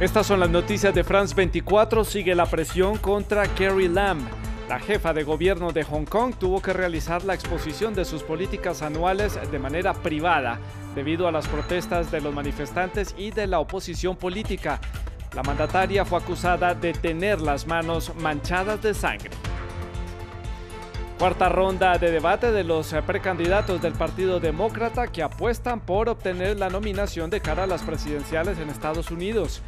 Estas son las noticias de France 24. Sigue la presión contra Carrie Lam. La jefa de gobierno de Hong Kong tuvo que realizar la exposición de sus políticas anuales de manera privada debido a las protestas de los manifestantes y de la oposición política. La mandataria fue acusada de tener las manos manchadas de sangre. Cuarta ronda de debate de los precandidatos del Partido Demócrata que apuestan por obtener la nominación de cara a las presidenciales en Estados Unidos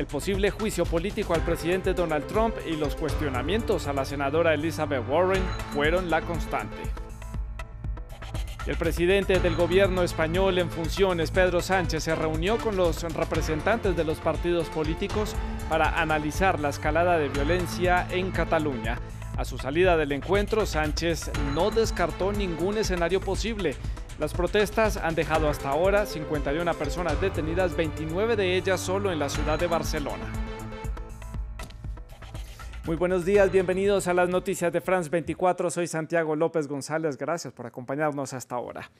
el posible juicio político al presidente Donald Trump y los cuestionamientos a la senadora Elizabeth Warren fueron la constante. El presidente del gobierno español en funciones, Pedro Sánchez, se reunió con los representantes de los partidos políticos para analizar la escalada de violencia en Cataluña. A su salida del encuentro, Sánchez no descartó ningún escenario posible, las protestas han dejado hasta ahora 51 personas detenidas, 29 de ellas solo en la ciudad de Barcelona. Muy buenos días, bienvenidos a las noticias de France 24. Soy Santiago López González, gracias por acompañarnos hasta ahora.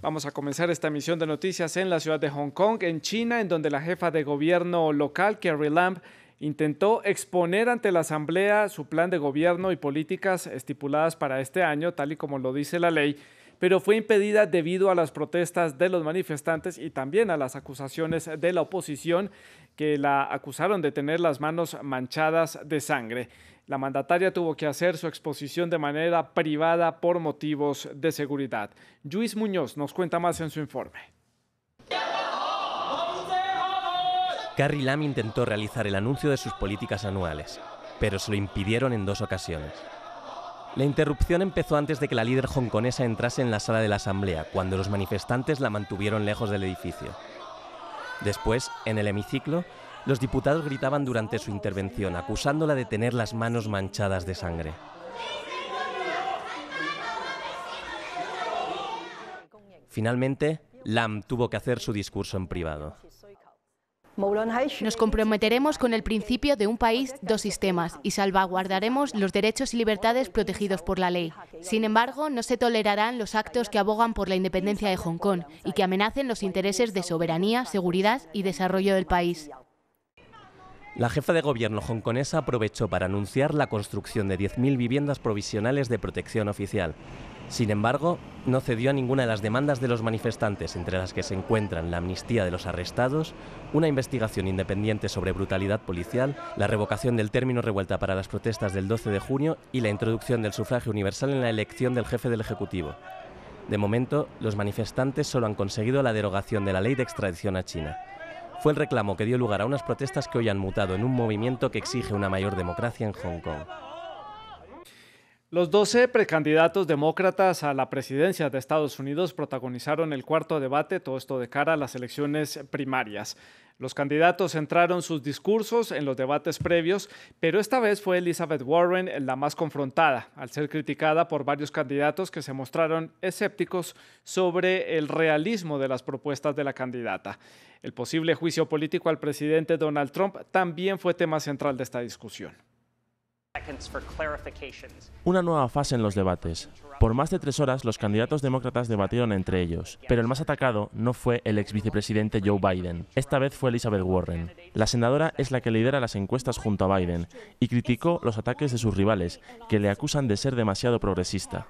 Vamos a comenzar esta emisión de noticias en la ciudad de Hong Kong, en China, en donde la jefa de gobierno local, Carrie Lam, intentó exponer ante la Asamblea su plan de gobierno y políticas estipuladas para este año, tal y como lo dice la ley pero fue impedida debido a las protestas de los manifestantes y también a las acusaciones de la oposición que la acusaron de tener las manos manchadas de sangre. La mandataria tuvo que hacer su exposición de manera privada por motivos de seguridad. Luis Muñoz nos cuenta más en su informe. Carrie Lam intentó realizar el anuncio de sus políticas anuales, pero se lo impidieron en dos ocasiones. La interrupción empezó antes de que la líder hongkonesa entrase en la sala de la asamblea, cuando los manifestantes la mantuvieron lejos del edificio. Después, en el hemiciclo, los diputados gritaban durante su intervención, acusándola de tener las manos manchadas de sangre. Finalmente, Lam tuvo que hacer su discurso en privado. Nos comprometeremos con el principio de un país, dos sistemas y salvaguardaremos los derechos y libertades protegidos por la ley. Sin embargo, no se tolerarán los actos que abogan por la independencia de Hong Kong y que amenacen los intereses de soberanía, seguridad y desarrollo del país. La jefa de gobierno hongkonesa aprovechó para anunciar la construcción de 10.000 viviendas provisionales de protección oficial. Sin embargo, no cedió a ninguna de las demandas de los manifestantes, entre las que se encuentran la amnistía de los arrestados, una investigación independiente sobre brutalidad policial, la revocación del término revuelta para las protestas del 12 de junio y la introducción del sufragio universal en la elección del jefe del Ejecutivo. De momento, los manifestantes solo han conseguido la derogación de la ley de extradición a China. Fue el reclamo que dio lugar a unas protestas que hoy han mutado en un movimiento que exige una mayor democracia en Hong Kong. Los 12 precandidatos demócratas a la presidencia de Estados Unidos protagonizaron el cuarto debate, todo esto de cara a las elecciones primarias. Los candidatos centraron sus discursos en los debates previos, pero esta vez fue Elizabeth Warren la más confrontada, al ser criticada por varios candidatos que se mostraron escépticos sobre el realismo de las propuestas de la candidata. El posible juicio político al presidente Donald Trump también fue tema central de esta discusión. Una nueva fase en los debates. Por más de tres horas los candidatos demócratas debatieron entre ellos, pero el más atacado no fue el ex vicepresidente Joe Biden, esta vez fue Elizabeth Warren. La senadora es la que lidera las encuestas junto a Biden y criticó los ataques de sus rivales, que le acusan de ser demasiado progresista.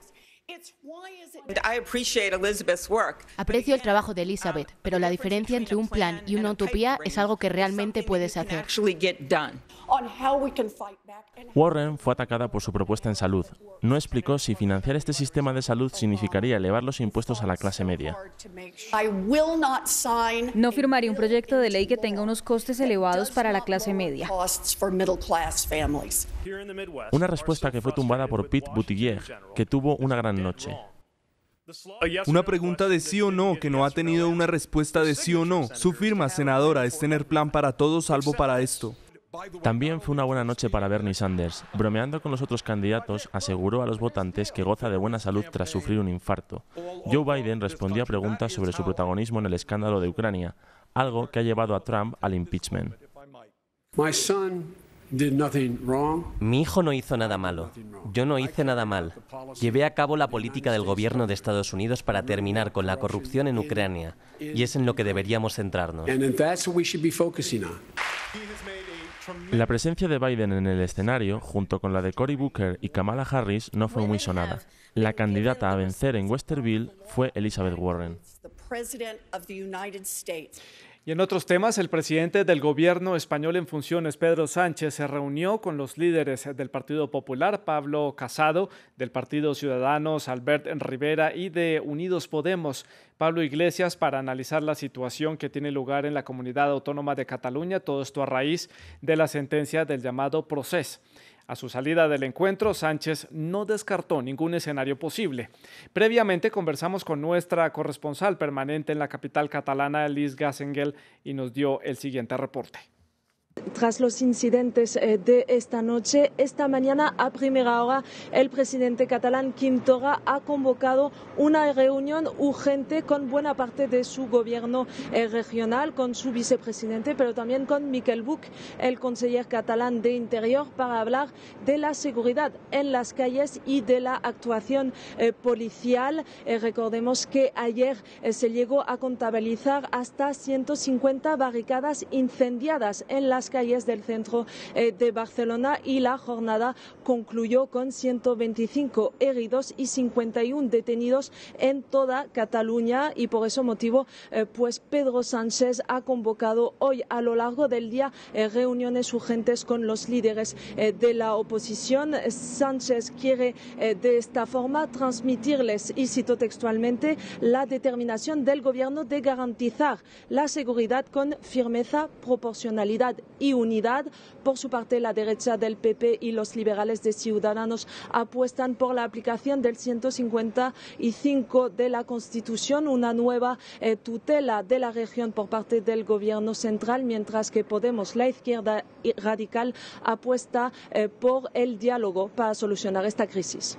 Aprecio el trabajo de Elizabeth, pero la diferencia entre un plan y una utopía es algo que realmente puedes hacer. Warren fue atacada por su propuesta en salud. No explicó si financiar este sistema de salud significaría elevar los impuestos a la clase media. No firmaría un proyecto de ley que tenga unos costes elevados para la clase media. Una respuesta que fue tumbada por Pete Buttigieg, que tuvo una gran noche. Una pregunta de sí o no que no ha tenido una respuesta de sí o no. Su firma, senadora, es tener plan para todo salvo para esto. También fue una buena noche para Bernie Sanders. Bromeando con los otros candidatos, aseguró a los votantes que goza de buena salud tras sufrir un infarto. Joe Biden respondió a preguntas sobre su protagonismo en el escándalo de Ucrania, algo que ha llevado a Trump al impeachment. Mi hijo no hizo nada malo. Yo no hice nada mal. Llevé a cabo la política del gobierno de Estados Unidos para terminar con la corrupción en Ucrania y es en lo que deberíamos centrarnos. La presencia de Biden en el escenario, junto con la de Cory Booker y Kamala Harris, no fue muy sonada. La candidata a vencer en Westerville fue Elizabeth Warren. Y en otros temas, el presidente del gobierno español en funciones, Pedro Sánchez, se reunió con los líderes del Partido Popular, Pablo Casado, del Partido Ciudadanos, Albert Rivera y de Unidos Podemos, Pablo Iglesias, para analizar la situación que tiene lugar en la comunidad autónoma de Cataluña, todo esto a raíz de la sentencia del llamado proceso. A su salida del encuentro, Sánchez no descartó ningún escenario posible. Previamente conversamos con nuestra corresponsal permanente en la capital catalana, Liz Gassengel, y nos dio el siguiente reporte. Tras los incidentes eh, de esta noche, esta mañana a primera hora, el presidente catalán Quim Torra ha convocado una reunión urgente con buena parte de su gobierno eh, regional, con su vicepresidente, pero también con Miquel Buch, el conseller catalán de Interior, para hablar de la seguridad en las calles y de la actuación eh, policial. recordemos que ayer se llegó a contabilizar hasta 150 barricadas incendiadas en las calles del centro eh, de Barcelona y la jornada concluyó con 125 heridos y 51 detenidos en toda Cataluña y por ese motivo eh, pues Pedro Sánchez ha convocado hoy a lo largo del día eh, reuniones urgentes con los líderes de la oposición. Sánchez quiere de esta forma transmitirles, y cito textualmente, la determinación del Gobierno de garantizar la seguridad con firmeza, proporcionalidad y unidad. Por su parte, la derecha del PP y los liberales de Ciudadanos apuestan por la aplicación del 155 de la Constitución, una nueva eh, tutela de la región por parte del Gobierno central, mientras que Podemos, la izquierda radical, apuesta eh, por el diálogo para solucionar esta crisis.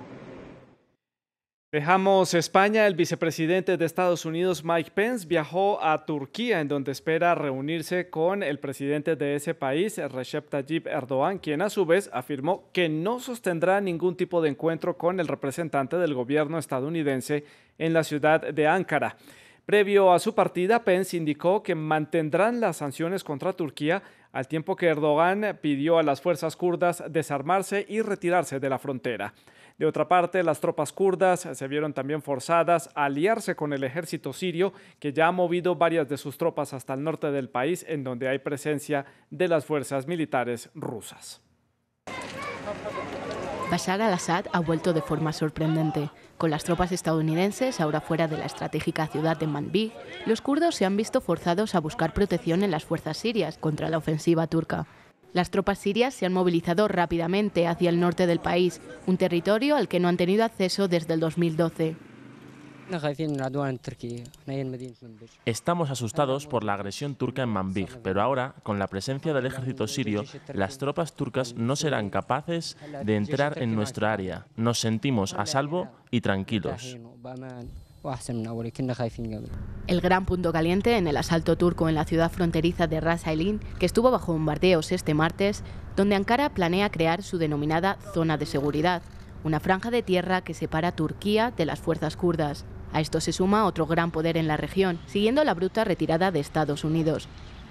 Dejamos España. El vicepresidente de Estados Unidos, Mike Pence, viajó a Turquía, en donde espera reunirse con el presidente de ese país, Recep Tayyip Erdogan, quien a su vez afirmó que no sostendrá ningún tipo de encuentro con el representante del gobierno estadounidense en la ciudad de Ankara. Previo a su partida, Pence indicó que mantendrán las sanciones contra Turquía, al tiempo que Erdogan pidió a las fuerzas kurdas desarmarse y retirarse de la frontera. De otra parte, las tropas kurdas se vieron también forzadas a aliarse con el ejército sirio, que ya ha movido varias de sus tropas hasta el norte del país, en donde hay presencia de las fuerzas militares rusas. Bashar al-Assad ha vuelto de forma sorprendente. Con las tropas estadounidenses ahora fuera de la estratégica ciudad de Manbij, los kurdos se han visto forzados a buscar protección en las fuerzas sirias contra la ofensiva turca. Las tropas sirias se han movilizado rápidamente hacia el norte del país, un territorio al que no han tenido acceso desde el 2012. Estamos asustados por la agresión turca en Manbij, pero ahora, con la presencia del ejército sirio, las tropas turcas no serán capaces de entrar en nuestra área. Nos sentimos a salvo y tranquilos. El gran punto caliente en el asalto turco en la ciudad fronteriza de Ras Ailin, que estuvo bajo bombardeos este martes, donde Ankara planea crear su denominada zona de seguridad, una franja de tierra que separa Turquía de las fuerzas kurdas. A esto se suma otro gran poder en la región, siguiendo la bruta retirada de Estados Unidos.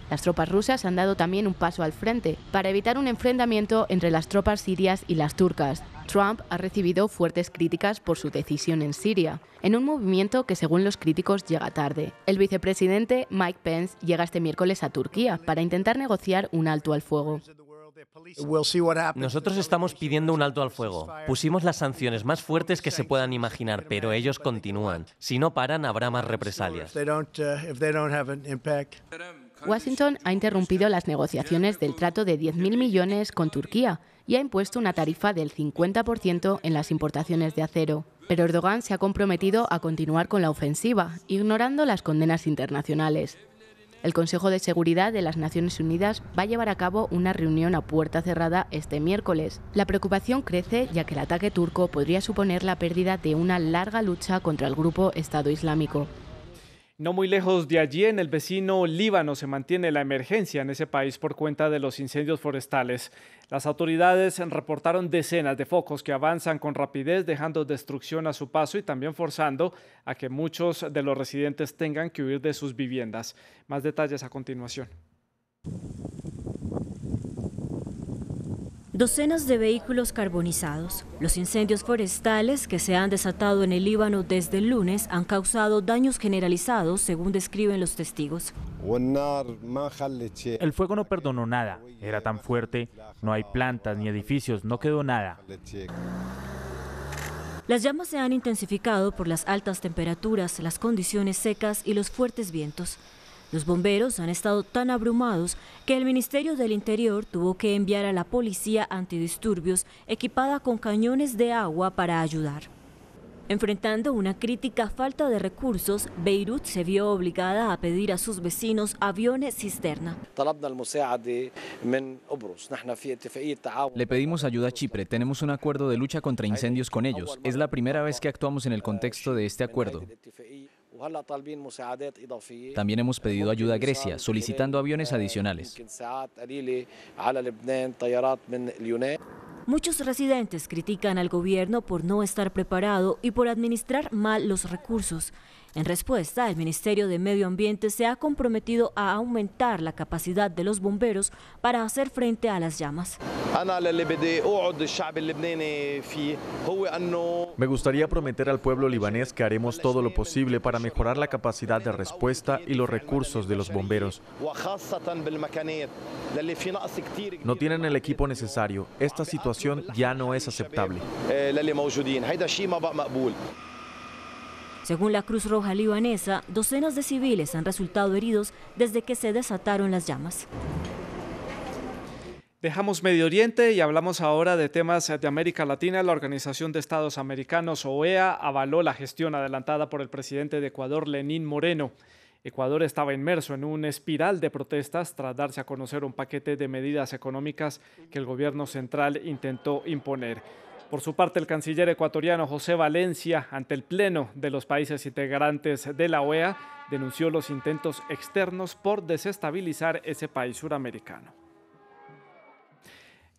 Las tropas rusas han dado también un paso al frente para evitar un enfrentamiento entre las tropas sirias y las turcas. Trump ha recibido fuertes críticas por su decisión en Siria, en un movimiento que según los críticos llega tarde. El vicepresidente Mike Pence llega este miércoles a Turquía para intentar negociar un alto al fuego. Nosotros estamos pidiendo un alto al fuego. Pusimos las sanciones más fuertes que se puedan imaginar, pero ellos continúan. Si no paran, habrá más represalias. Uh, Washington ha interrumpido las negociaciones del trato de 10.000 millones con Turquía y ha impuesto una tarifa del 50% en las importaciones de acero. Pero Erdogan se ha comprometido a continuar con la ofensiva, ignorando las condenas internacionales. El Consejo de Seguridad de las Naciones Unidas va a llevar a cabo una reunión a puerta cerrada este miércoles. La preocupación crece ya que el ataque turco podría suponer la pérdida de una larga lucha contra el grupo Estado Islámico. No muy lejos de allí, en el vecino Líbano, se mantiene la emergencia en ese país por cuenta de los incendios forestales. Las autoridades reportaron decenas de focos que avanzan con rapidez, dejando destrucción a su paso y también forzando a que muchos de los residentes tengan que huir de sus viviendas. Más detalles a continuación. Docenas de vehículos carbonizados. Los incendios forestales que se han desatado en el Líbano desde el lunes han causado daños generalizados, según describen los testigos. El fuego no perdonó nada, era tan fuerte, no hay plantas ni edificios, no quedó nada. Las llamas se han intensificado por las altas temperaturas, las condiciones secas y los fuertes vientos. Los bomberos han estado tan abrumados que el Ministerio del Interior tuvo que enviar a la policía antidisturbios equipada con cañones de agua para ayudar. Enfrentando una crítica falta de recursos, Beirut se vio obligada a pedir a sus vecinos aviones cisterna. Le pedimos ayuda a Chipre, tenemos un acuerdo de lucha contra incendios con ellos. Es la primera vez que actuamos en el contexto de este acuerdo. También hemos pedido ayuda a Grecia, solicitando aviones adicionales. Muchos residentes critican al gobierno por no estar preparado y por administrar mal los recursos. En respuesta, el Ministerio de Medio Ambiente se ha comprometido a aumentar la capacidad de los bomberos para hacer frente a las llamas. Me gustaría prometer al pueblo libanés que haremos todo lo posible para mejorar la capacidad de respuesta y los recursos de los bomberos. No tienen el equipo necesario. Esta situación ya no es aceptable. Según la Cruz Roja libanesa, docenas de civiles han resultado heridos desde que se desataron las llamas. Dejamos Medio Oriente y hablamos ahora de temas de América Latina. La Organización de Estados Americanos, OEA, avaló la gestión adelantada por el presidente de Ecuador, Lenín Moreno. Ecuador estaba inmerso en una espiral de protestas tras darse a conocer un paquete de medidas económicas que el gobierno central intentó imponer. Por su parte, el canciller ecuatoriano José Valencia, ante el Pleno de los países integrantes de la OEA, denunció los intentos externos por desestabilizar ese país suramericano.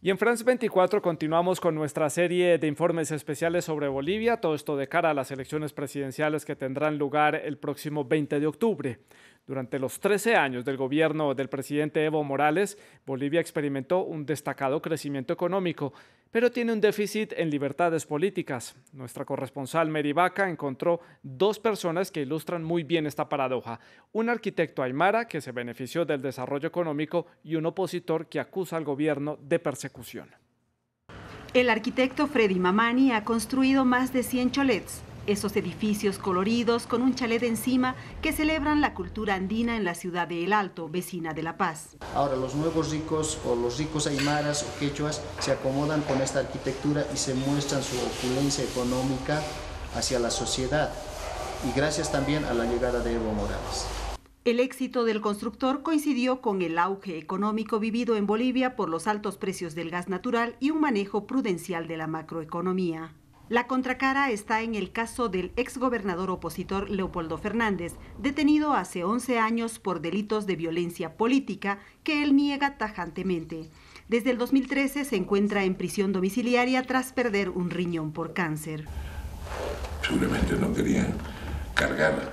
Y en France 24 continuamos con nuestra serie de informes especiales sobre Bolivia, todo esto de cara a las elecciones presidenciales que tendrán lugar el próximo 20 de octubre. Durante los 13 años del gobierno del presidente Evo Morales, Bolivia experimentó un destacado crecimiento económico pero tiene un déficit en libertades políticas. Nuestra corresponsal Mary Vaca encontró dos personas que ilustran muy bien esta paradoja. Un arquitecto aymara que se benefició del desarrollo económico y un opositor que acusa al gobierno de persecución. El arquitecto Freddy Mamani ha construido más de 100 cholets esos edificios coloridos con un chalet encima que celebran la cultura andina en la ciudad de El Alto, vecina de La Paz. Ahora los nuevos ricos o los ricos aymaras o quechuas se acomodan con esta arquitectura y se muestran su opulencia económica hacia la sociedad y gracias también a la llegada de Evo Morales. El éxito del constructor coincidió con el auge económico vivido en Bolivia por los altos precios del gas natural y un manejo prudencial de la macroeconomía. La contracara está en el caso del exgobernador opositor Leopoldo Fernández, detenido hace 11 años por delitos de violencia política que él niega tajantemente. Desde el 2013 se encuentra en prisión domiciliaria tras perder un riñón por cáncer. Seguramente no querían cargar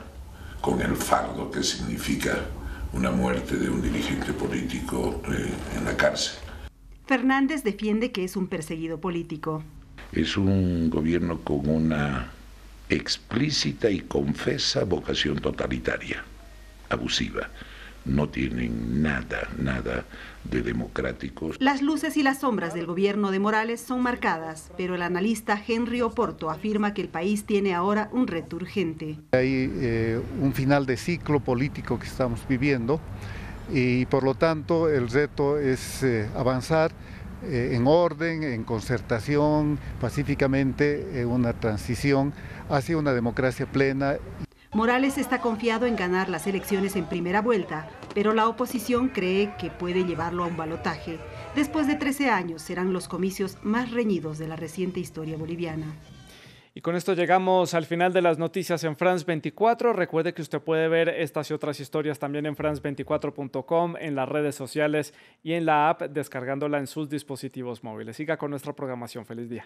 con el fardo que significa una muerte de un dirigente político eh, en la cárcel. Fernández defiende que es un perseguido político es un gobierno con una explícita y confesa vocación totalitaria, abusiva. No tienen nada, nada de democráticos. Las luces y las sombras del gobierno de Morales son marcadas, pero el analista Henry Oporto afirma que el país tiene ahora un reto urgente. Hay eh, un final de ciclo político que estamos viviendo y por lo tanto el reto es eh, avanzar eh, en orden, en concertación, pacíficamente, eh, una transición hacia una democracia plena. Morales está confiado en ganar las elecciones en primera vuelta, pero la oposición cree que puede llevarlo a un balotaje. Después de 13 años serán los comicios más reñidos de la reciente historia boliviana. Y con esto llegamos al final de las noticias en France 24. Recuerde que usted puede ver estas y otras historias también en france24.com, en las redes sociales y en la app descargándola en sus dispositivos móviles. Siga con nuestra programación. Feliz día.